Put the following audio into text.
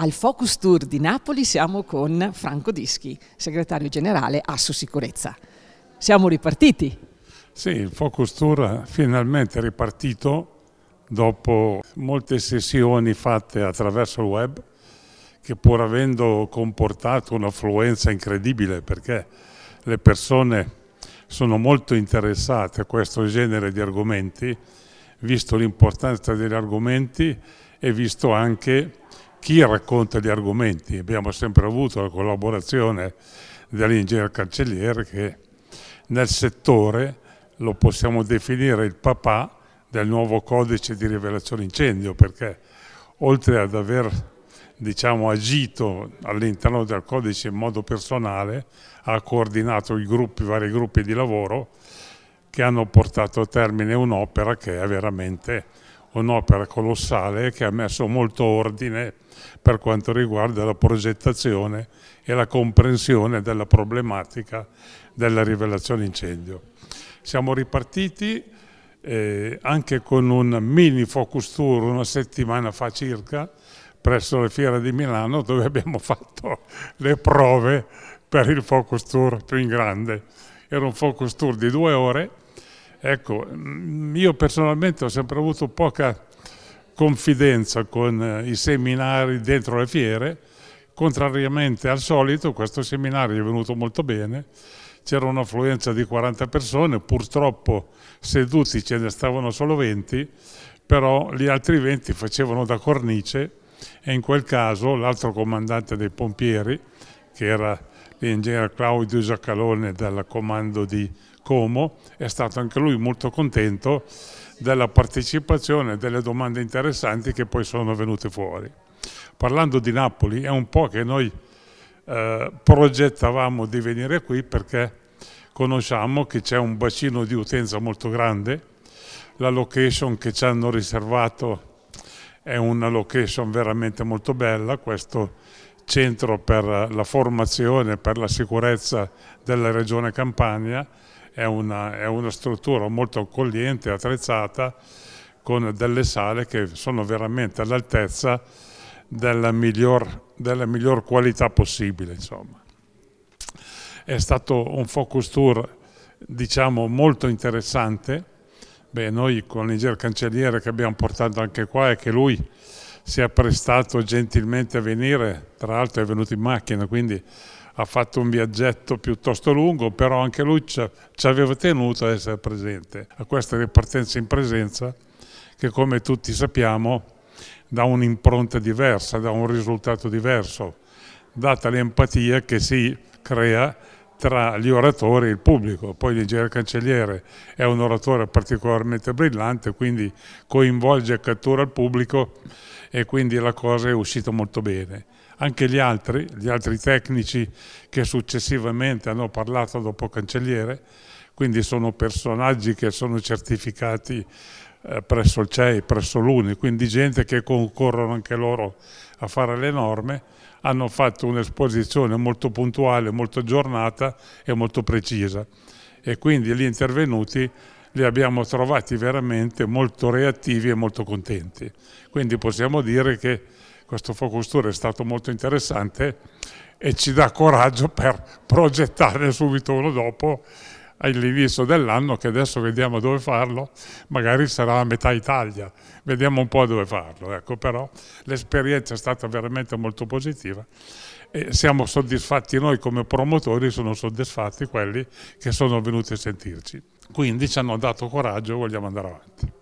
Al Focus Tour di Napoli siamo con Franco Dischi, segretario generale Asso Sicurezza. Siamo ripartiti. Sì, il Focus Tour finalmente è ripartito dopo molte sessioni fatte attraverso il web che pur avendo comportato un'affluenza incredibile perché le persone sono molto interessate a questo genere di argomenti, visto l'importanza degli argomenti e visto anche chi racconta gli argomenti. Abbiamo sempre avuto la collaborazione dell'ingegner Cancelliere che nel settore lo possiamo definire il papà del nuovo codice di rivelazione incendio perché oltre ad aver diciamo, agito all'interno del codice in modo personale ha coordinato i, gruppi, i vari gruppi di lavoro che hanno portato a termine un'opera che è veramente un'opera colossale che ha messo molto ordine per quanto riguarda la progettazione e la comprensione della problematica della rivelazione incendio. Siamo ripartiti eh, anche con un mini focus tour una settimana fa circa presso la Fiera di Milano dove abbiamo fatto le prove per il focus tour più in grande. Era un focus tour di due ore Ecco, mm, io personalmente ho sempre avuto poca confidenza con eh, i seminari dentro le fiere, contrariamente al solito questo seminario è venuto molto bene, c'era un'affluenza di 40 persone, purtroppo seduti ce ne stavano solo 20, però gli altri 20 facevano da cornice e in quel caso l'altro comandante dei pompieri, che era l'ingegner Claudio Giacalone del comando di Como, è stato anche lui molto contento della partecipazione e delle domande interessanti che poi sono venute fuori. Parlando di Napoli, è un po' che noi eh, progettavamo di venire qui perché conosciamo che c'è un bacino di utenza molto grande, la location che ci hanno riservato è una location veramente molto bella, questo centro per la formazione, per la sicurezza della regione Campania, è una, è una struttura molto accogliente, attrezzata, con delle sale che sono veramente all'altezza della miglior, della miglior qualità possibile. Insomma. È stato un focus tour diciamo molto interessante, Beh, noi con l'ingegner cancelliere che abbiamo portato anche qua e che lui si è prestato gentilmente a venire, tra l'altro è venuto in macchina, quindi ha fatto un viaggetto piuttosto lungo, però anche lui ci aveva tenuto a essere presente, a questa ripartenza in presenza che come tutti sappiamo dà un'impronta diversa, dà un risultato diverso, data l'empatia che si crea tra gli oratori e il pubblico. Poi l'ingegnere Cancelliere è un oratore particolarmente brillante, quindi coinvolge e cattura il pubblico e quindi la cosa è uscita molto bene. Anche gli altri, gli altri tecnici che successivamente hanno parlato dopo Cancelliere, quindi sono personaggi che sono certificati eh, presso il CEI, presso l'UNI, quindi gente che concorrono anche loro a fare le norme, hanno fatto un'esposizione molto puntuale, molto aggiornata e molto precisa e quindi gli intervenuti li abbiamo trovati veramente molto reattivi e molto contenti. Quindi possiamo dire che questo focus tour è stato molto interessante e ci dà coraggio per progettare subito uno dopo all'inizio dell'anno che adesso vediamo dove farlo, magari sarà a metà Italia, vediamo un po' dove farlo, ecco, però l'esperienza è stata veramente molto positiva e siamo soddisfatti noi come promotori, sono soddisfatti quelli che sono venuti a sentirci, quindi ci hanno dato coraggio e vogliamo andare avanti.